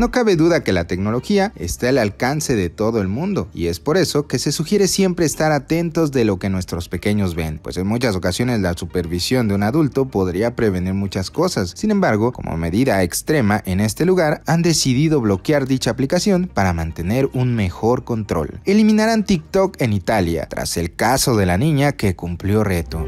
No cabe duda que la tecnología está al alcance de todo el mundo y es por eso que se sugiere siempre estar atentos de lo que nuestros pequeños ven, pues en muchas ocasiones la supervisión de un adulto podría prevenir muchas cosas. Sin embargo, como medida extrema en este lugar, han decidido bloquear dicha aplicación para mantener un mejor control. Eliminarán TikTok en Italia tras el caso de la niña que cumplió reto.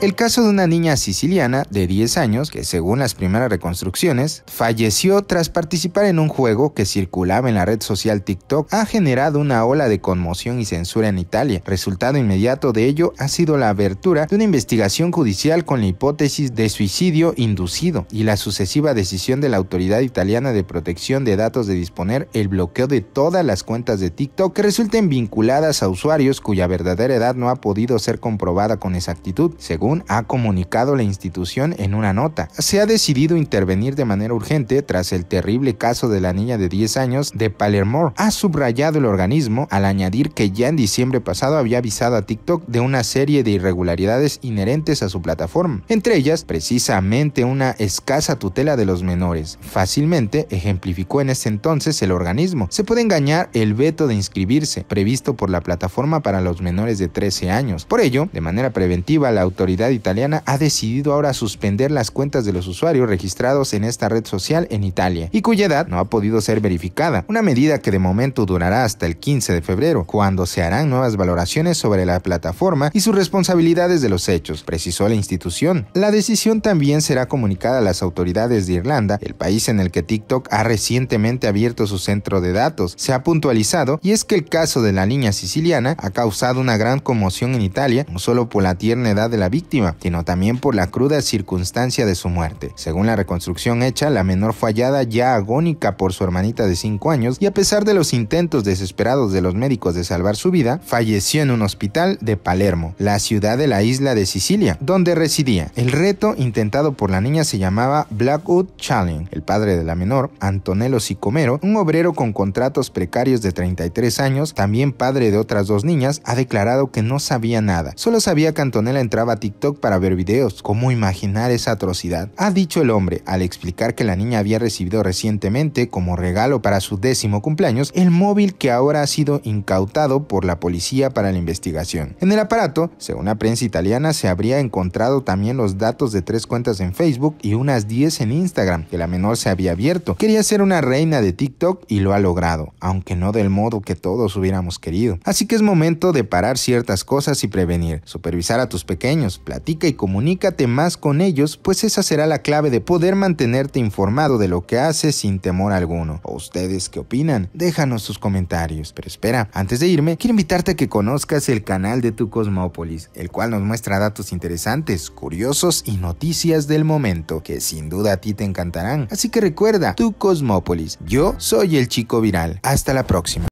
El caso de una niña siciliana de 10 años que, según las primeras reconstrucciones, falleció tras participar en un juego que circulaba en la red social TikTok, ha generado una ola de conmoción y censura en Italia. Resultado inmediato de ello ha sido la abertura de una investigación judicial con la hipótesis de suicidio inducido y la sucesiva decisión de la Autoridad Italiana de Protección de Datos de disponer el bloqueo de todas las cuentas de TikTok que resulten vinculadas a usuarios cuya verdadera edad no ha podido ser comprobada con exactitud, según ha comunicado la institución en una nota. Se ha decidido intervenir de manera urgente tras el terrible caso de la niña de 10 años de Palermo. Ha subrayado el organismo al añadir que ya en diciembre pasado había avisado a TikTok de una serie de irregularidades inherentes a su plataforma, entre ellas precisamente una escasa tutela de los menores. Fácilmente ejemplificó en ese entonces el organismo. Se puede engañar el veto de inscribirse previsto por la plataforma para los menores de 13 años. Por ello, de manera preventiva, la autoridad italiana ha decidido ahora suspender las cuentas de los usuarios registrados en esta red social en Italia y cuya edad no ha podido ser verificada, una medida que de momento durará hasta el 15 de febrero, cuando se harán nuevas valoraciones sobre la plataforma y sus responsabilidades de los hechos, precisó la institución. La decisión también será comunicada a las autoridades de Irlanda, el país en el que TikTok ha recientemente abierto su centro de datos. Se ha puntualizado y es que el caso de la niña siciliana ha causado una gran conmoción en Italia, no solo por la tierna edad de la víctima, sino también por la cruda circunstancia de su muerte. Según la reconstrucción hecha, la menor fue hallada ya agónica por su hermanita de 5 años y a pesar de los intentos desesperados de los médicos de salvar su vida, falleció en un hospital de Palermo, la ciudad de la isla de Sicilia, donde residía. El reto intentado por la niña se llamaba Blackwood Challenge. El padre de la menor, Antonello Sicomero, un obrero con contratos precarios de 33 años, también padre de otras dos niñas, ha declarado que no sabía nada. Solo sabía que Antonella entraba a para ver videos. ¿Cómo imaginar esa atrocidad? Ha dicho el hombre al explicar que la niña había recibido recientemente como regalo para su décimo cumpleaños el móvil que ahora ha sido incautado por la policía para la investigación. En el aparato, según la prensa italiana, se habría encontrado también los datos de tres cuentas en Facebook y unas 10 en Instagram que la menor se había abierto. Quería ser una reina de TikTok y lo ha logrado, aunque no del modo que todos hubiéramos querido. Así que es momento de parar ciertas cosas y prevenir, supervisar a tus pequeños, Platica y comunícate más con ellos, pues esa será la clave de poder mantenerte informado de lo que haces sin temor alguno. ¿O ustedes qué opinan? Déjanos sus comentarios. Pero espera, antes de irme, quiero invitarte a que conozcas el canal de Tu Cosmópolis, el cual nos muestra datos interesantes, curiosos y noticias del momento, que sin duda a ti te encantarán. Así que recuerda, Tu Cosmópolis. Yo soy el chico viral. Hasta la próxima.